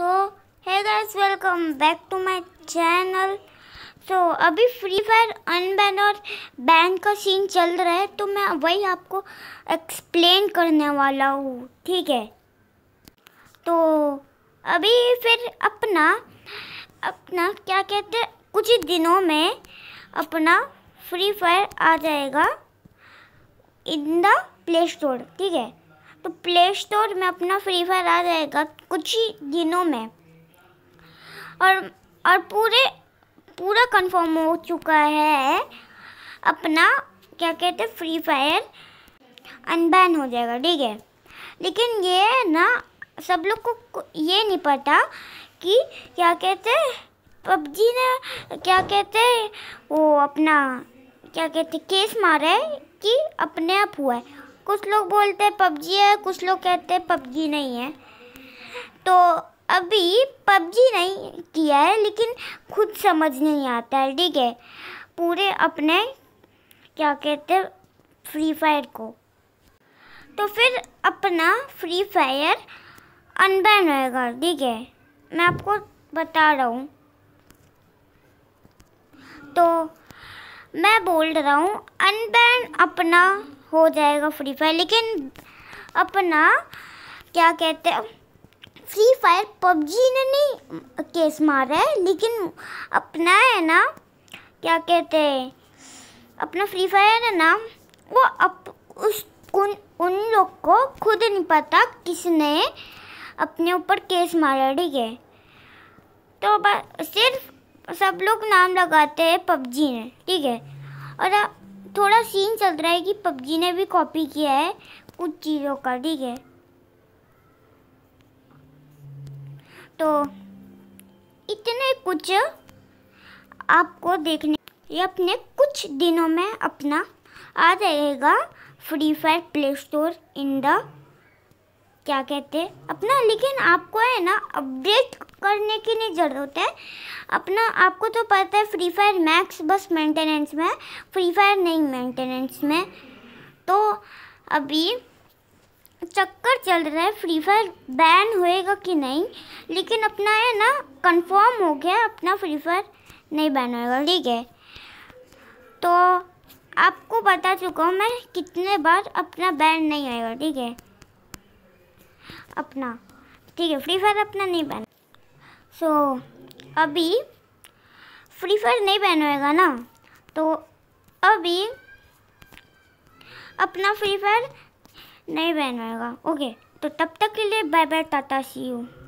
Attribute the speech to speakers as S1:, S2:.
S1: so hi guys welcome back to my channel so अभी free fire unban और ban का scene चल रहा है तो मैं वही आपको एक्सप्लेन करने वाला हूँ ठीक है तो अभी फिर अपना अपना क्या कहते हैं कुछ ही दिनों में अपना फ्री फायर आ जाएगा इन द प्ले स्टोर ठीक है तो प्ले स्टोर में अपना फ्री फायर आ जाएगा कुछ ही दिनों में और और पूरे पूरा कंफर्म हो चुका है अपना क्या कहते हैं फ्री फायर अनबैन हो जाएगा ठीक है लेकिन ये ना सब लोग को ये नहीं पता कि क्या कहते हैं पबजी ने क्या कहते हैं वो अपना क्या कहते केस मारा है कि अपने आप हुआ है कुछ लोग बोलते हैं पबजी है कुछ लोग कहते हैं पबजी नहीं है तो अभी पबजी नहीं किया है लेकिन खुद समझ नहीं आता है ठीक है पूरे अपने क्या कहते हैं फ्री फायर को तो फिर अपना फ्री फायर अनबैन रहेगा ठीक है मैं आपको बता रहा हूँ तो मैं बोल रहा हूँ अनबैन अपना हो जाएगा फ्री फायर लेकिन अपना क्या कहते हैं फ्री फायर पबजी ने नहीं केस मारा है लेकिन अपना है ना क्या कहते हैं अपना फ्री फायर है ना वो अप उस उन उन लोग को खुद नहीं पता किसने अपने ऊपर केस मारा ठीक है तो बस सिर्फ और सब लोग नाम लगाते हैं पबजी ने ठीक है और थोड़ा सीन चल रहा है कि पबजी ने भी कॉपी किया है कुछ चीज़ों का ठीक है तो इतने कुछ आपको देखने ये अपने कुछ दिनों में अपना आ जाएगा free fire play store in the क्या कहते हैं अपना लेकिन आपको है ना अपडेट करने की नहीं ज़रूरत है अपना आपको तो पता है फ्री फायर मैक्स बस मेंटेनेंस में है फ्री फायर नहीं मेंटेनेंस में तो अभी चक्कर चल रहा है फ्री फायर बैन होएगा कि नहीं लेकिन अपना है ना कंफर्म हो गया अपना फ्री फायर नहीं बैन होएगा ठीक है तो आपको बता चुका हूँ मैं कितने बार अपना बैन नहीं होएगा ठीक है अपना ठीक है फ्री फायर अपना नहीं पहन सो so, अभी फ्री फायर नहीं होएगा ना तो अभी अपना फ्री फायर नहीं होएगा ओके तो तब तक के लिए bye bye tata see you